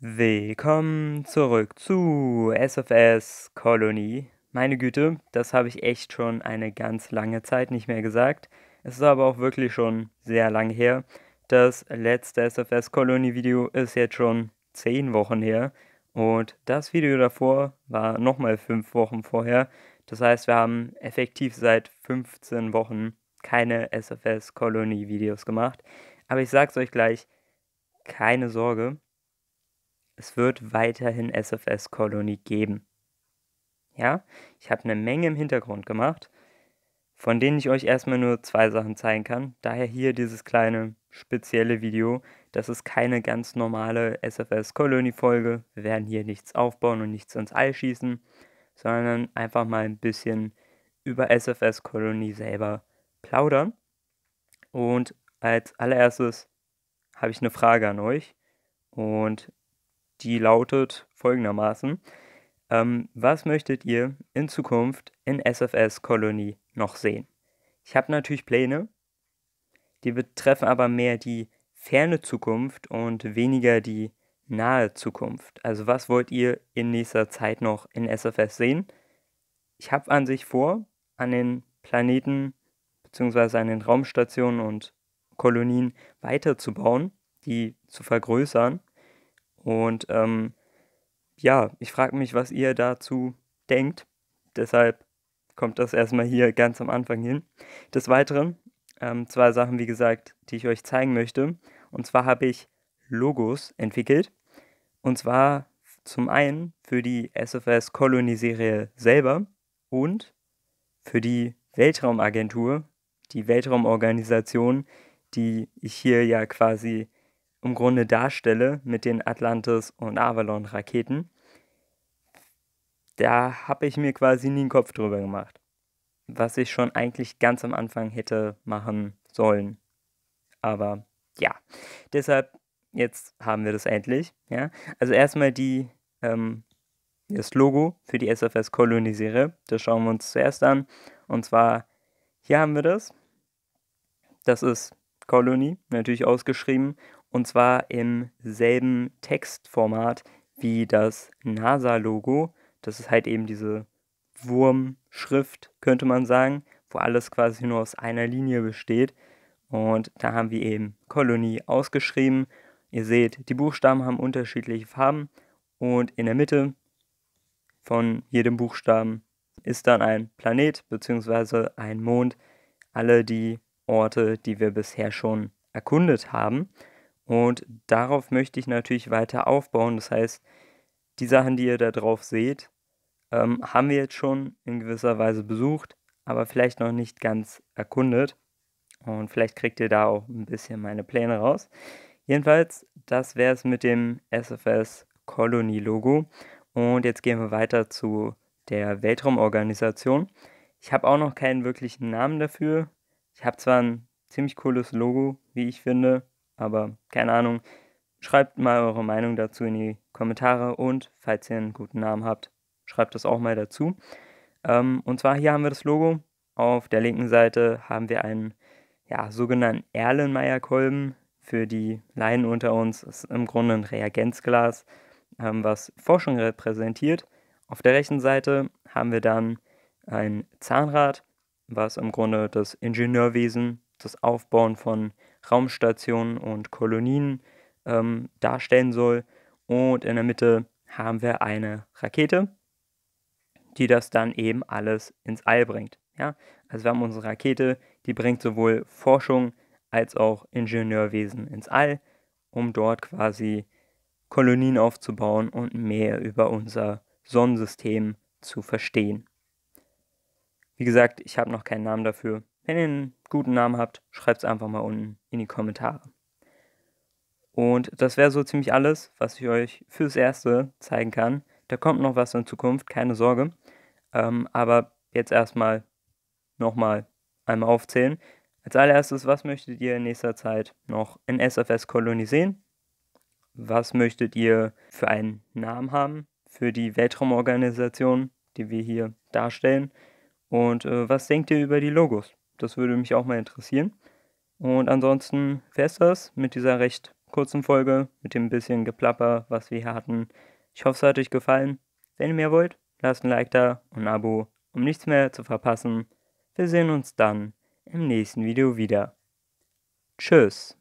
Willkommen zurück zu SFS Colony. Meine Güte, das habe ich echt schon eine ganz lange Zeit nicht mehr gesagt. Es ist aber auch wirklich schon sehr lange her. Das letzte SFS Colony Video ist jetzt schon 10 Wochen her und das Video davor war nochmal 5 Wochen vorher. Das heißt, wir haben effektiv seit 15 Wochen keine SFS Colony Videos gemacht. Aber ich sag's euch gleich, keine Sorge, es wird weiterhin SFS Colony geben. Ja, ich habe eine Menge im Hintergrund gemacht, von denen ich euch erstmal nur zwei Sachen zeigen kann. Daher hier dieses kleine spezielle Video. Das ist keine ganz normale SFS Colony Folge. Wir werden hier nichts aufbauen und nichts ins All schießen, sondern einfach mal ein bisschen über SFS Colony selber plaudern. Und als allererstes habe ich eine Frage an euch. Und die lautet folgendermaßen. Ähm, was möchtet ihr in Zukunft in SFS Colony noch sehen? Ich habe natürlich Pläne, die betreffen aber mehr die ferne Zukunft und weniger die nahe Zukunft. Also was wollt ihr in nächster Zeit noch in SFS sehen? Ich habe an sich vor, an den Planeten bzw. an den Raumstationen und Kolonien weiterzubauen, die zu vergrößern und ähm, ja, ich frage mich, was ihr dazu denkt. Deshalb kommt das erstmal hier ganz am Anfang hin. Des Weiteren, ähm, zwei Sachen, wie gesagt, die ich euch zeigen möchte. Und zwar habe ich Logos entwickelt. Und zwar zum einen für die SFS Colony Serie selber und für die Weltraumagentur, die Weltraumorganisation, die ich hier ja quasi im Grunde darstelle mit den Atlantis- und Avalon-Raketen, da habe ich mir quasi nie einen Kopf drüber gemacht. Was ich schon eigentlich ganz am Anfang hätte machen sollen. Aber ja, deshalb, jetzt haben wir das endlich. Ja? Also erstmal die, ähm, das Logo für die SFS Kolonisiere. Das schauen wir uns zuerst an. Und zwar, hier haben wir das. Das ist Colony, natürlich ausgeschrieben und zwar im selben Textformat wie das NASA-Logo. Das ist halt eben diese Wurmschrift, könnte man sagen, wo alles quasi nur aus einer Linie besteht. Und da haben wir eben Kolonie ausgeschrieben. Ihr seht, die Buchstaben haben unterschiedliche Farben und in der Mitte von jedem Buchstaben ist dann ein Planet bzw. ein Mond. Alle die Orte, die wir bisher schon erkundet haben. Und darauf möchte ich natürlich weiter aufbauen. Das heißt, die Sachen, die ihr da drauf seht, ähm, haben wir jetzt schon in gewisser Weise besucht, aber vielleicht noch nicht ganz erkundet. Und vielleicht kriegt ihr da auch ein bisschen meine Pläne raus. Jedenfalls, das wäre es mit dem SFS Colony Logo. Und jetzt gehen wir weiter zu der Weltraumorganisation. Ich habe auch noch keinen wirklichen Namen dafür. Ich habe zwar ein ziemlich cooles Logo, wie ich finde, aber keine Ahnung. Schreibt mal eure Meinung dazu in die Kommentare und falls ihr einen guten Namen habt, schreibt das auch mal dazu. Ähm, und zwar hier haben wir das Logo. Auf der linken Seite haben wir einen ja, sogenannten Erlenmeyer-Kolben für die Laien unter uns. Das ist im Grunde ein Reagenzglas, ähm, was Forschung repräsentiert. Auf der rechten Seite haben wir dann ein Zahnrad, was im Grunde das Ingenieurwesen das Aufbauen von Raumstationen und Kolonien ähm, darstellen soll. Und in der Mitte haben wir eine Rakete, die das dann eben alles ins All bringt. Ja? Also wir haben unsere Rakete, die bringt sowohl Forschung als auch Ingenieurwesen ins All, um dort quasi Kolonien aufzubauen und mehr über unser Sonnensystem zu verstehen. Wie gesagt, ich habe noch keinen Namen dafür. Wenn ihr einen guten Namen habt, schreibt es einfach mal unten in die Kommentare. Und das wäre so ziemlich alles, was ich euch fürs Erste zeigen kann. Da kommt noch was in Zukunft, keine Sorge. Ähm, aber jetzt erstmal nochmal einmal aufzählen. Als allererstes, was möchtet ihr in nächster Zeit noch in SFS Kolonie sehen? Was möchtet ihr für einen Namen haben für die Weltraumorganisation, die wir hier darstellen? Und äh, was denkt ihr über die Logos? Das würde mich auch mal interessieren. Und ansonsten wäre es das mit dieser recht kurzen Folge, mit dem bisschen Geplapper, was wir hier hatten. Ich hoffe, es hat euch gefallen. Wenn ihr mehr wollt, lasst ein Like da und ein Abo, um nichts mehr zu verpassen. Wir sehen uns dann im nächsten Video wieder. Tschüss.